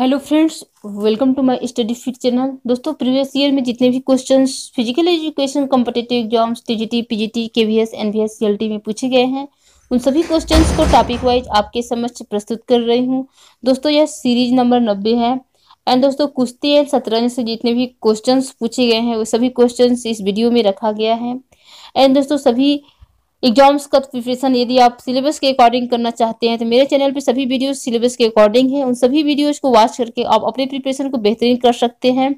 hello friends welcome to my study fit channel दोस्तों previous year में जितने भी questions physical education competitive exams TGT PGT KVS NVS CLT में पूछे गए हैं उन सभी क्वेश्चंस को टॉपिक वाइज आपके समक्ष प्रस्तुत कर रही हूं दोस्तों यह सीरीज नंबर नब्बे है एंड दोस्तों कुश्ती एंड शतरंज से जितने भी क्वेश्चन पूछे गए हैं वो सभी क्वेश्चन इस वीडियो में रखा गया है एंड दोस्तों सभी एग्जाम्स का प्रिपरेशन यदि आप सिलेबस के अकॉर्डिंग करना चाहते हैं तो मेरे चैनल पे सभी वीडियोस सिलेबस के अकॉर्डिंग हैं उन सभी वीडियोस को वॉच करके आप अपने प्रिपरेशन को बेहतरीन कर सकते हैं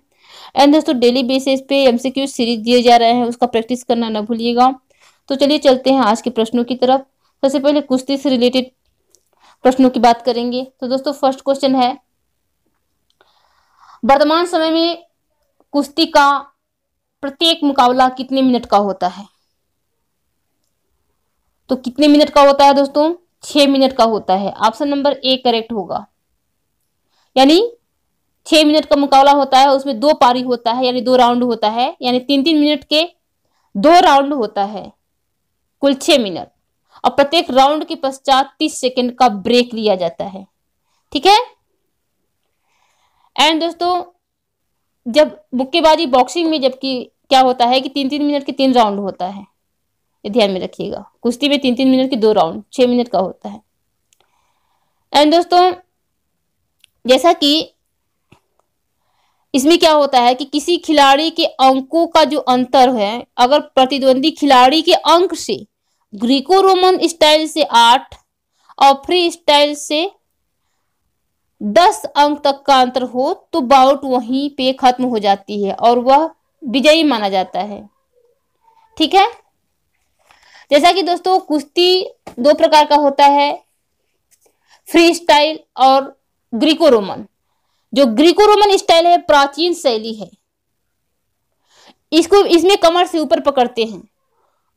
एंड दोस्तों डेली बेसिस पे एमसीक्यू सीरीज दिए जा रहे हैं उसका प्रैक्टिस करना ना भूलिएगा तो चलिए चलते हैं आज के प्रश्नों की तरफ सबसे पहले कुश्ती से रिलेटेड प्रश्नों की बात करेंगे तो दोस्तों फर्स्ट क्वेश्चन है वर्तमान समय में कुश्ती का प्रत्येक मुकाबला कितने मिनट का होता है तो कितने मिनट का होता है दोस्तों छह मिनट का होता है ऑप्शन नंबर ए करेक्ट होगा यानी छह मिनट का मुकाबला होता है उसमें दो पारी होता है यानी दो राउंड होता है यानी तीन तीन मिनट के दो राउंड होता है कुल छह मिनट और प्रत्येक राउंड के पश्चात तीस सेकेंड का ब्रेक लिया जाता है ठीक है एंड दोस्तों जब मुक्केबाजी बॉक्सिंग में जबकि क्या होता है कि तीन तीन मिनट के तीन राउंड होता है ये ध्यान में रखिएगा कुश्ती में तीन तीन मिनट के दो राउंड छह मिनट का होता है एंड दोस्तों जैसा कि इसमें क्या होता है कि किसी खिलाड़ी के अंकों का जो अंतर है अगर प्रतिद्वंदी खिलाड़ी के अंक से ग्रीको रोमन स्टाइल से आठ और फ्री स्टाइल से दस अंक तक का अंतर हो तो बाउट वहीं पे खत्म हो जाती है और वह विजयी माना जाता है ठीक है जैसा कि दोस्तों कुश्ती दो प्रकार का होता है फ्री स्टाइल और ग्रीको रोमन जो ग्रीको रोमन स्टाइल है प्राचीन शैली है इसको इसमें कमर से ऊपर पकड़ते हैं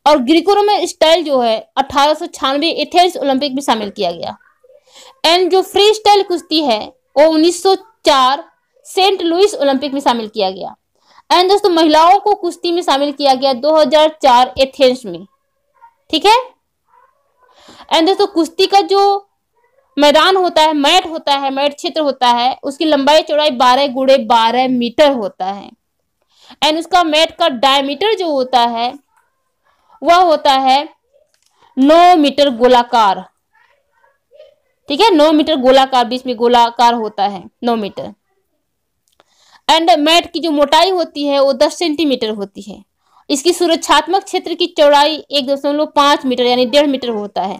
और ग्रीको रोमन स्टाइल जो है अठारह सौ छियानवे एथेंस ओलंपिक में शामिल किया गया एंड जो फ्री स्टाइल कुश्ती है वो 1904 सेंट लुइस ओलंपिक में शामिल किया गया एंड दोस्तों महिलाओं को कुश्ती में शामिल किया गया 2004 एथेंस में ठीक है एंड दोस्तों कुश्ती का जो मैदान होता है मैट होता है मैट क्षेत्र होता है उसकी लंबाई चौड़ाई बारह गुड़े बारह मीटर होता है एंड उसका मैट का डायमीटर जो होता है वह होता है नौ मीटर गोलाकार ठीक है नौ मीटर गोलाकार बीच में गोलाकार होता है नौ मीटर एंड मैट की जो मोटाई होती है वो दस सेंटीमीटर होती है इसकी सुरक्षात्मक क्षेत्र की चौड़ाई एक दशमलव पांच मीटर यानी डेढ़ मीटर होता है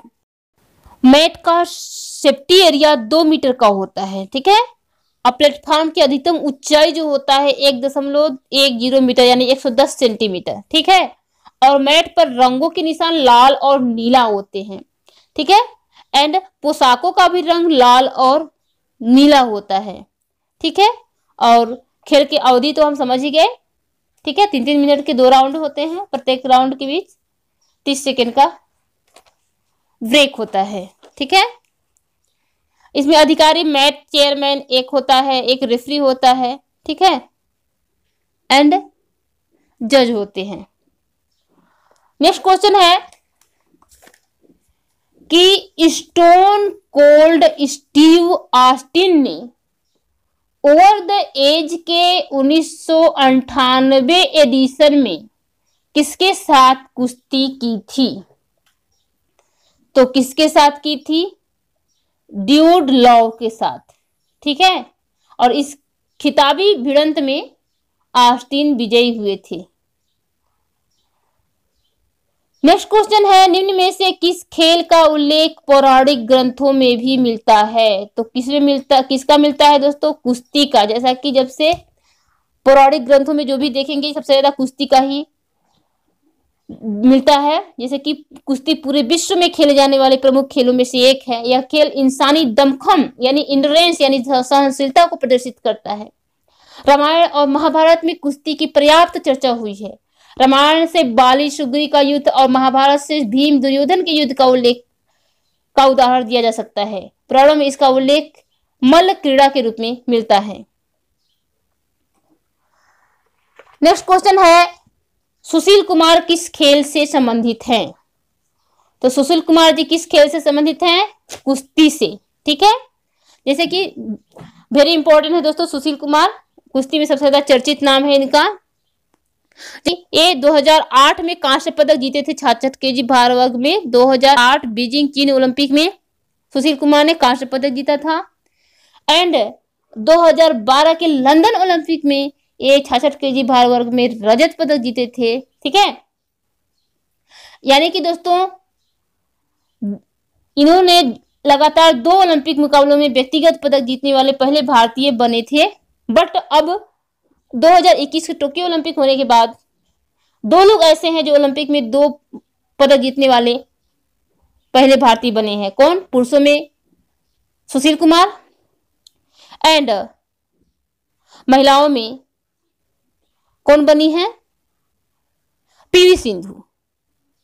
मैट का सेफ्टी एरिया दो मीटर का होता है ठीक है और प्लेटफॉर्म की अधिकतम ऊंचाई जो होता है एक दशमलव एक जीरो मीटर यानी एक सौ दस सेंटीमीटर ठीक है और मैट पर रंगों के निशान लाल और नीला होते हैं ठीक है एंड पोशाकों का भी रंग लाल और नीला होता है ठीक है और खेल की अवधि तो हम समझ ही गए ठीक है तीन तीन मिनट के दो राउंड होते हैं प्रत्येक राउंड के बीच तीस सेकेंड का ब्रेक होता है ठीक है इसमें अधिकारी मैट चेयरमैन एक होता है एक रेफरी होता है ठीक है एंड जज होते हैं नेक्स्ट क्वेश्चन है कि स्टोन कोल्ड स्टीव आस्टिन ने ओवर द एज के उन्नीस एडिशन में किसके साथ कुश्ती की थी तो किसके साथ की थी ड्यूड लॉ के साथ ठीक है और इस खिताबी भिड़ंत में आस्टिन विजयी हुए थे नेक्स्ट क्वेश्चन है निम्न में से किस खेल का उल्लेख पौराणिक ग्रंथों में भी मिलता है तो किसमें मिलता किसका मिलता है दोस्तों कुश्ती का जैसा कि जब से पौराणिक ग्रंथों में जो भी देखेंगे सबसे ज्यादा कुश्ती का ही मिलता है जैसे कि कुश्ती पूरे विश्व में खेले जाने वाले प्रमुख खेलों में से एक है यह खेल इंसानी दमखम यानी इंडोरेंस यानी सहनशीलता को प्रदर्शित करता है रामायण और महाभारत में कुश्ती की पर्याप्त चर्चा हुई है रामायण से बाली सुग्री का युद्ध और महाभारत से भीम दुर्योधन के युद्ध का उल्लेख का उदाहरण दिया जा सकता है प्रारंभ में इसका उल्लेख मल्ल क्रीड़ा के रूप में मिलता है नेक्स्ट क्वेश्चन है सुशील कुमार किस खेल से संबंधित हैं तो सुशील कुमार जी किस खेल से संबंधित हैं कुश्ती से ठीक है जैसे कि वेरी इंपॉर्टेंट है दोस्तों सुशील कुमार कुश्ती में सबसे ज्यादा चर्चित नाम है इनका जी ये 2008 में कांस्य पदक जीते थे छाछठ के जी भार वर्ग में 2008 बीजिंग चीन ओलंपिक में सुशील कुमार ने कांस्य पदक जीता था एंड 2012 के लंदन ओलंपिक में ये छाछठ के जी भार वर्ग में रजत पदक जीते थे ठीक है यानी कि दोस्तों इन्होंने लगातार दो ओलंपिक मुकाबलों में व्यक्तिगत पदक जीतने वाले पहले भारतीय बने थे बट अब 2021 के टोक्यो ओलंपिक होने के बाद दो लोग ऐसे हैं जो ओलंपिक में दो पदक जीतने वाले पहले भारतीय बने हैं कौन पुरुषों में सुशील कुमार एंड महिलाओं में कौन बनी है पीवी सिंधु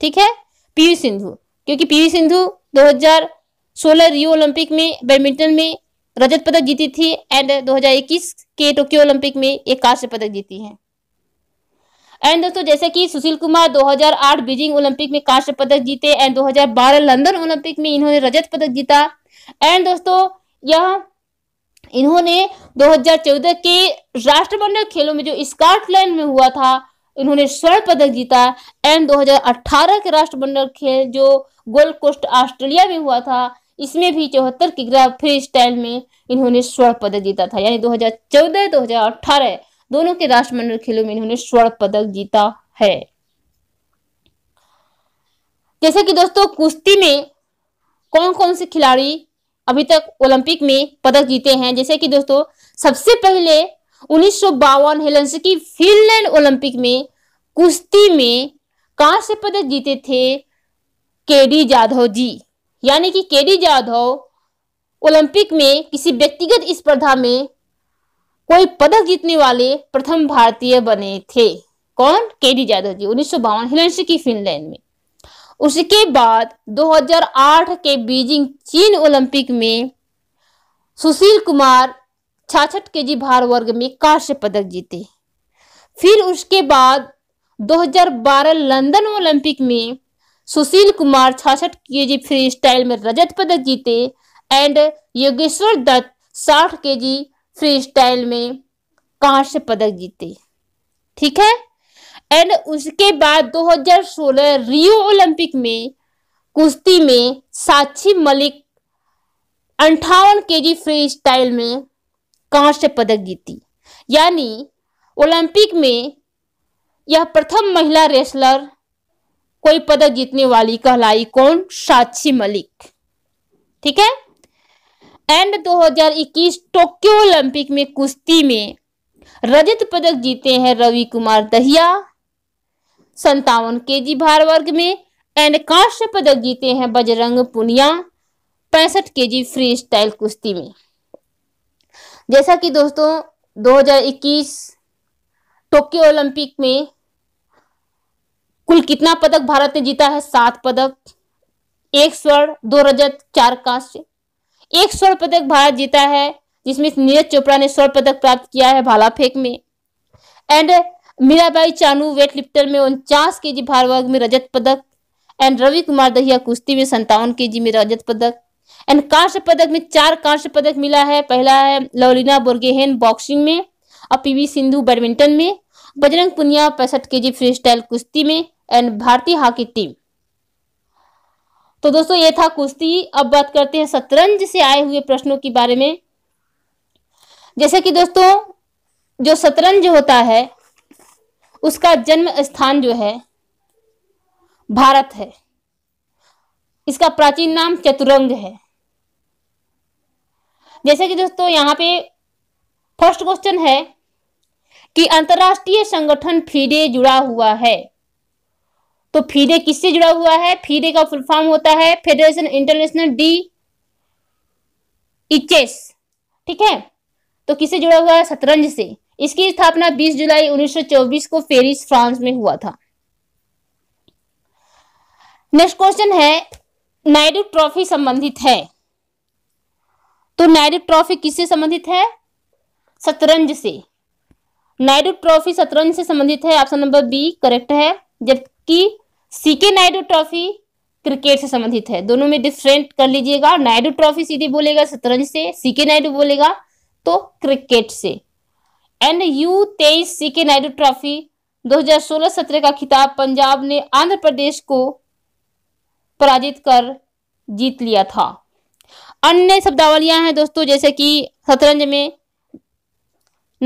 ठीक है पीवी सिंधु क्योंकि पीवी सिंधु 2016 रियो ओलंपिक में बैडमिंटन में रजत पदक जीती थी एंड 2021 के टोक्यो ओलंपिक में एक कांस्य पदक जीती हैं एंड दोस्तों जैसे कि सुशील कुमार 2008 बीजिंग ओलंपिक में कांस्य पदक जीते एंड 2012 लंदन ओलंपिक में इन्होंने रजत पदक जीता एंड दोस्तों यह इन्होंने 2014 के राष्ट्रमंडल खेलों में जो स्कॉटलैंड में हुआ था इन्होंने स्वर्ण पदक जीता एंड 2018 के राष्ट्रमंडल खेल जो गोल्ड कोस्ट ऑस्ट्रेलिया में हुआ था इसमें भी चौहत्तर किग्रा फ्री स्टाइल में इन्होंने स्वर्ण पदक जीता था यानी 2014 2018 दोनों के राष्ट्रमंडल खेलों में इन्होंने स्वर्ण पदक जीता है जैसे कि दोस्तों कुश्ती में कौन कौन से खिलाड़ी अभी तक ओलंपिक में पदक जीते हैं जैसे कि दोस्तों सबसे पहले उन्नीस सौ बावन फिनलैंड ओलंपिक में कुश्ती में कांस्य पदक जीते थे केडी जाधव जी यानी कि केडी जाधव ओलंपिक में किसी व्यक्तिगत स्पर्धा में कोई पदक जीतने वाले प्रथम भारतीय बने थे कौन केडी जाधव जी उन्नीस सौ की फिनलैंड में उसके बाद 2008 के बीजिंग चीन ओलंपिक में सुशील कुमार छाछठ के जी भार वर्ग में कांस्य पदक जीते फिर उसके बाद 2012 लंदन ओलंपिक में सुशील कुमार छाछठ के जी फ्री स्टाइल में रजत पदक जीते एंड योगेश्वर दत्त साठ के जी फ्री स्टाइल में कांस्य पदक जीते ठीक है एंड उसके बाद 2016 रियो ओलंपिक में कुश्ती में साक्षी मलिक अंठावन के जी फ्री स्टाइल में कांस्य पदक जीती यानी ओलंपिक में यह प्रथम महिला रेसलर कोई पदक जीतने वाली कहलाई कौन साक्षी मलिक ठीक है एंड 2021 टोक्यो ओलंपिक में कुश्ती में रजत पदक जीते हैं रवि कुमार दहिया संतावन के जी भार वर्ग में एंड कांस्य पदक जीते हैं बजरंग पुनिया पैंसठ के जी फ्री स्टाइल कुश्ती में जैसा कि दोस्तों 2021 टोक्यो ओलंपिक में कुल कितना पदक भारत ने जीता है सात पदक एक स्वर्ण दो रजत चार कांस्य एक स्वर्ण पदक भारत जीता है जिसमें नीरज चोपड़ा ने स्वर्ण पदक प्राप्त किया है भाला फेंक में and Mirabai Chanu weight lifter में उनचास के जी भार वर्ग में रजत पदक एंड रवि कुमार दहिया कुश्ती में संतावन के जी में रजत पदक एंड कांस्य पदक में चार कांस्य पदक मिला है पहला है लवलीना बोर्गेहेन बॉक्सिंग में और पीवी सिंधु बैडमिंटन में बजरंग पुनिया पैंसठ के जी फ्री स्टाइल कुश्ती में एंड भारतीय हॉकी टीम तो दोस्तों ये था कुश्ती अब बात करते हैं शतरंज से आए हुए प्रश्नों के बारे में जैसे कि दोस्तों जो शतरंज होता है उसका जन्म स्थान जो है भारत है इसका प्राचीन नाम चतुरंग है जैसे कि दोस्तों यहाँ पे फर्स्ट क्वेश्चन है कि अंतर्राष्ट्रीय संगठन फीडे जुड़ा हुआ है तो फीडे किससे जुड़ा हुआ है फीडे का फुल फॉर्म होता है फेडरेशन इंटरनेशनल डी इचेस ठीक है तो किससे जुड़ा हुआ है शतरंज से इसकी स्थापना 20 जुलाई 1924 को पेरिस फ्रांस में हुआ था नेक्स्ट क्वेश्चन है नायडू ट्रॉफी संबंधित है तो नायडू ट्रॉफी किससे संबंधित है शतरंज से नायडू ट्रॉफी शतरंज से संबंधित है ऑप्शन नंबर बी करेक्ट है जब कि सीके नायडू ट्रॉफी क्रिकेट से संबंधित है दोनों में डिफरेंट कर लीजिएगा नायडू ट्रॉफी सीधे बोलेगा शतरंज से सीके नायडू बोलेगा तो क्रिकेट से एंड यू तेईस सीके नायडू ट्रॉफी 2016-17 का खिताब पंजाब ने आंध्र प्रदेश को पराजित कर जीत लिया था अन्य शब्दावलियां हैं दोस्तों जैसे कि शतरंज में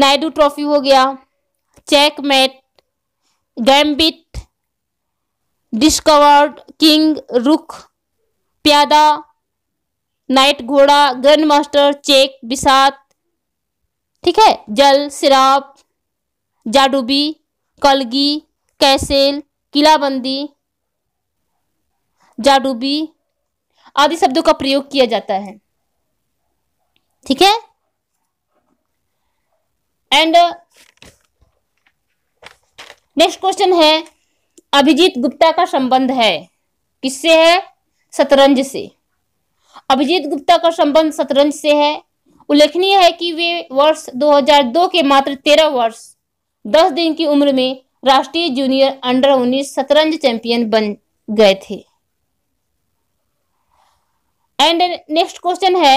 नायडू ट्रॉफी हो गया checkmate gambit discovered king रुख प्यादा नाइट घोड़ा ग्रैंड मास्टर चेक बिसात ठीक है जल सिराप जाडूबी कलगी कैसेल किलाबंदी जाडूबी आदि शब्दों का प्रयोग किया जाता है ठीक है एंड नेक्स्ट क्वेश्चन है अभिजीत गुप्ता का संबंध है किससे है शतरंज से अभिजीत गुप्ता का संबंध शतरंज से है उल्लेखनीय है कि वे वर्ष 2002 के मात्र 13 वर्ष 10 दिन की उम्र में राष्ट्रीय जूनियर अंडर 19 शतरंज चैंपियन बन गए थे एंड नेक्स्ट क्वेश्चन है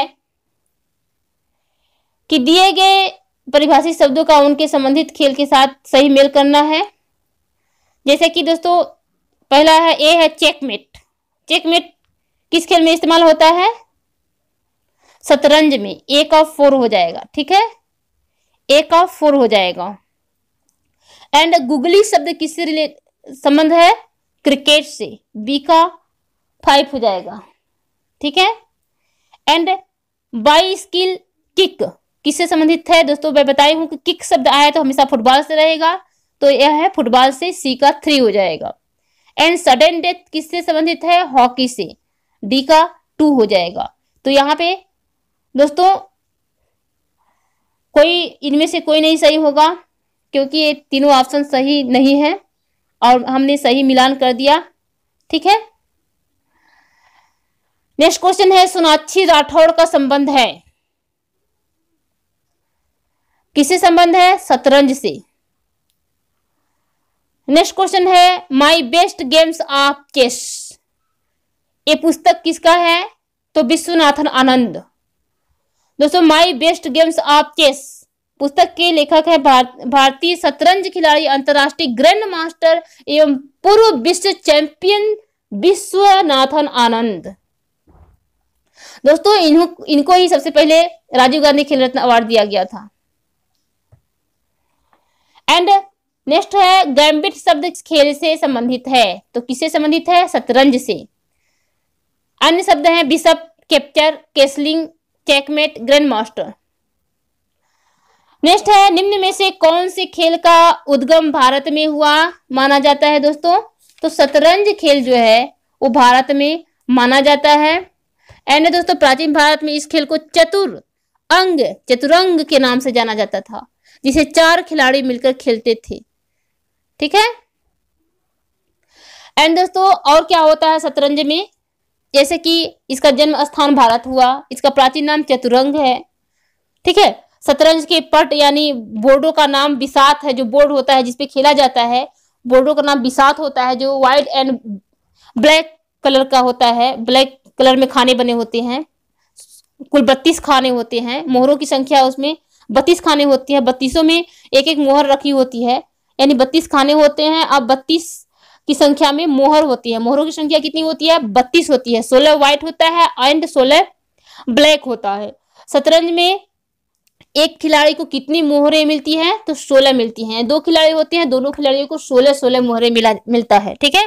कि दिए गए परिभाषित शब्दों का उनके संबंधित खेल के साथ सही मेल करना है जैसे कि दोस्तों पहला है ए है चेकमेट चेकमेट किस खेल में इस्तेमाल होता है शतरंज में एक ऑफ फोर हो जाएगा ठीक है एक ऑफ फोर हो जाएगा एंड गुगली शब्द किससे रिलेट संबंध है क्रिकेट से बी का फाइव हो जाएगा ठीक है एंड बाई स्किल किक किससे संबंधित है दोस्तों मैं बताई हूं कि किक शब्द आया तो हमेशा फुटबॉल से रहेगा तो यह है फुटबॉल से सी का थ्री हो जाएगा एंड सडन डेथ किससे संबंधित है हॉकी से डी का टू हो जाएगा तो यहाँ पे दोस्तों कोई इनमें से कोई नहीं सही होगा क्योंकि ये तीनों ऑप्शन सही नहीं है और हमने सही मिलान कर दिया ठीक है नेक्स्ट क्वेश्चन है सोनाक्षी राठौड़ का संबंध है किससे संबंध है शतरंज से नेक्स्ट क्वेश्चन है my best games of chess ये पुस्तक किसका है तो विश्वनाथन आनंद दोस्तों my best games of chess पुस्तक के लेखक है भारतीय शतरंज खिलाड़ी अंतरराष्ट्रीय ग्रैंड मास्टर एवं पूर्व विश्व चैंपियन विश्वनाथन आनंद दोस्तों इन, इनको ही सबसे पहले राजीव गांधी खेल रत्न अवार्ड दिया गया था एंड नेक्स्ट है गैम्बिट शब्द खेल से संबंधित है तो किससे संबंधित है शतरंज से अन्य शब्द है bishop capture castling checkmate grand master next है निम्न में से कौन से खेल का उद्गम भारत में हुआ माना जाता है दोस्तों तो शतरंज खेल जो है वो भारत में माना जाता है एंड दोस्तों प्राचीन भारत में इस खेल को चतुर अंग चतुरंग के नाम से जाना जाता था जिसे चार खिलाड़ी मिलकर खेलते थे ठीक है एंड दोस्तों और क्या होता है शतरंज में जैसे कि इसका जन्म स्थान भारत हुआ इसका प्राचीन नाम चतुरंग है ठीक है शतरंज के पट यानी बोर्डों का नाम विसात है जो बोर्ड होता है जिसपे खेला जाता है बोर्डों का नाम विसात होता है जो व्हाइट एंड ब्लैक कलर का होता है ब्लैक कलर में खाने बने होते हैं कुल बत्तीस खाने होते हैं मोहरों की संख्या उसमें बत्तीस खाने होती है बत्तीसों में एक एक मोहर रखी होती है यानी बत्तीस खाने होते हैं अब बत्तीस की संख्या में मोहर होती है मोहरों की संख्या कितनी होती है बत्तीस होती है सोलह व्हाइट होता है एंड सोलह ब्लैक होता है शतरंज में एक खिलाड़ी को कितनी मोहरें मिलती हैं तो सोलह मिलती हैं दो खिलाड़ी होते हैं दोनों खिलाड़ियों को सोलह सोलह मोहरे मिला मिलता है ठीक है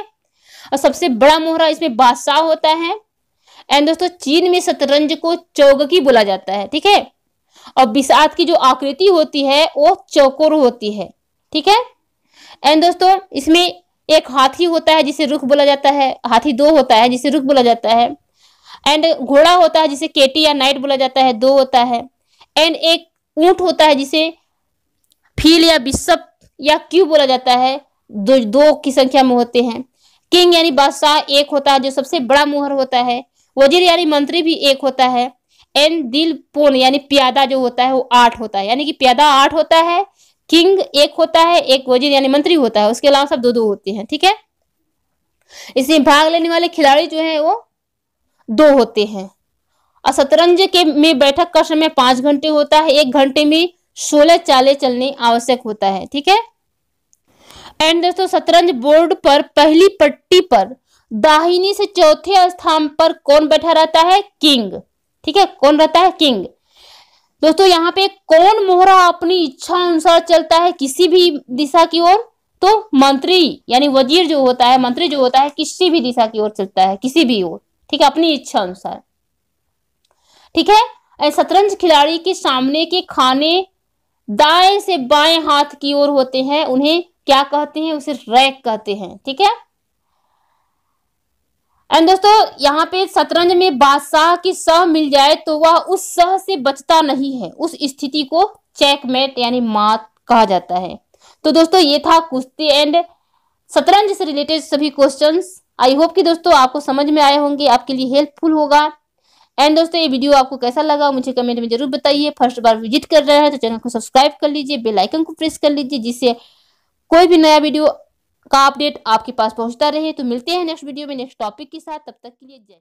और सबसे बड़ा मोहरा इसमें बादशाह होता है एंड दोस्तों चीन में शतरंज को चौगकी बोला जाता है ठीक है और बिसात की जो आकृति होती है वो चौकोर होती है ठीक है एंड दोस्तों इसमें एक हाथी होता है जिसे रुख बोला जाता है हाथी दो होता है जिसे रुख बोला जाता है एंड घोड़ा होता है जिसे केटी या नाइट बोला जाता है दो होता है एंड एक ऊंट होता है जिसे फील या बिशप या क्यू बोला जाता है दो दो की संख्या में होते हैं किंग यानी बादशाह एक होता है जो सबसे बड़ा मुहर होता है वजीर यानी मंत्री भी एक होता है एंड दिल पोन यानी प्यादा जो होता है वो आठ होता है यानी कि प्यादा आठ होता है किंग एक होता है एक वजीर यानी मंत्री होता है उसके अलावा सब दो दो होते हैं ठीक है इसमें भाग लेने वाले खिलाड़ी जो है वो दो होते हैं और शतरंज के में बैठक का समय पांच घंटे होता है एक घंटे में सोलह चाले चलने आवश्यक होता है ठीक है एंड दोस्तों शतरंज बोर्ड पर पहली पट्टी पर दाहिनी से चौथे स्थान पर कौन बैठा रहता है किंग ठीक है कौन रहता है किंग दोस्तों यहाँ पे कौन मोहरा अपनी इच्छा अनुसार चलता है किसी भी दिशा की ओर तो मंत्री यानी वजीर जो होता है मंत्री जो होता है किसी भी दिशा की ओर चलता है किसी भी ओर ठीक है अपनी इच्छा अनुसार ठीक है शतरंज खिलाड़ी के सामने के खाने दाएं से बाएं हाथ की ओर होते हैं उन्हें क्या कहते हैं उसे रैक कहते हैं ठीक है एंड दोस्तों यहाँ पे शतरंज में बादशाह की सह मिल जाए तो वह उस सह से बचता नहीं है उस स्थिति को चेकमेट यानी मात कहा जाता है तो दोस्तों ये था कुश्ती एंड शतरंज से रिलेटेड सभी क्वेश्चंस आई होप कि दोस्तों आपको समझ में आए होंगे आपके लिए हेल्पफुल होगा एंड दोस्तों ये वीडियो आपको कैसा लगा मुझे कमेंट में जरूर बताइए फर्स्ट बार विजिट कर रहे हैं तो चैनल को सब्सक्राइब कर लीजिए बेल आइकन को प्रेस कर लीजिए जिससे कोई भी नया वीडियो का अपडेट आपके पास पहुंचता रहे तो मिलते हैं नेक्स्ट वीडियो में नेक्स्ट टॉपिक के साथ तब तक के लिए जय